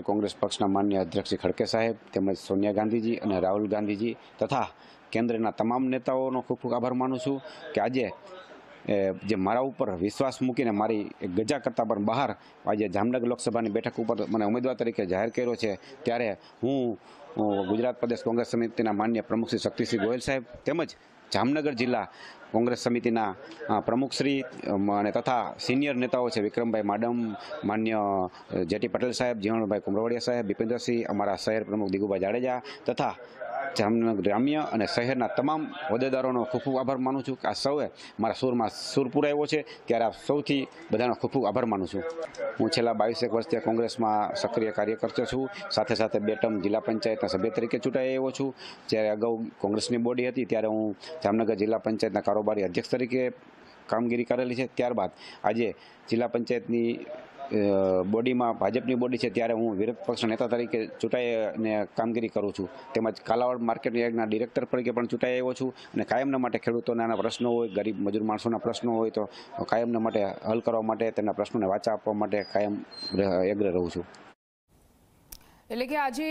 રાષ્ટ્રીય કોંગ્રેસ પક્ષના માન્ય અધ્યક્ષ ખડકે સાહેબ તેમજ સોનિયા ગાંધીજી અને રાહુલ ગાંધીજી તથા કેન્દ્રના તમામ નેતાઓનો ખૂબ ખૂબ આભાર માનું છું કે આજે જે મારા ઉપર વિશ્વાસ મૂકીને મારી ગજા કરતાં પણ બહાર આજે જામનગર લોકસભાની બેઠક ઉપર મને ઉમેદવાર તરીકે જાહેર કર્યો છે ત્યારે હું ગુજરાત પ્રદેશ કોંગ્રેસ સમિતિના માન્ય પ્રમુખ શ્રી શક્તિસિંહ ગોયલ સાહેબ તેમજ જામનગર જિલ્લા કોંગ્રેસ સમિતિના પ્રમુખશ્રી અને તથા સિનિયર નેતાઓ છે વિક્રમભાઈ માડમ માન્ય જેટી પટેલ સાહેબ જીવણભાઈ કુમરવાડિયા સાહેબ બિપેન્દ્રસિંહ અમારા શહેર પ્રમુખ દિગુભાઈ જાડેજા તથા જામનગર ગ્રામ્ય અને શહેરના તમામ હોદ્દેદારોનો ખૂબ ખૂબ આભાર માનું છું કે આ સૌએ મારા સૂરમાં સૂર પુરાવ્યો છે ત્યારે આપ સૌથી બધાનો ખૂબ ખૂબ આભાર માનું છું હું છેલ્લા બાવીસેક વર્ષથી કોંગ્રેસમાં સક્રિય કાર્યકર્તા છું સાથે સાથે બેટમ જિલ્લા પંચાયતના સભ્ય તરીકે ચૂંટાઈ આવ્યો છું જ્યારે અગાઉ કોંગ્રેસની બોડી હતી ત્યારે હું જામનગર જિલ્લા પંચાયતના કારોબારી અધ્યક્ષ તરીકે કામગીરી કરેલી છે ત્યારબાદ આજે જિલ્લા પંચાયતની બોડીમાં ભાજપની બોડી છે ત્યારે હું વિરોધ પક્ષના નેતા તરીકે ચૂંટાઈને કામગીરી કરું છું તેમજ કાલાવાડ માર્કેટ યાર્ડના ડિરેક્ટર તરીકે પણ ચૂંટાઈ આવ્યો છું અને કાયમના માટે ખેડૂતોના પ્રશ્નો હોય ગરીબ મજૂર માણસોના પ્રશ્નો હોય તો કાયમના માટે હલ કરવા માટે તેના પ્રશ્નોને વાચા આપવા માટે કાયમ એગ્ર રહું છું એટલે કે આજે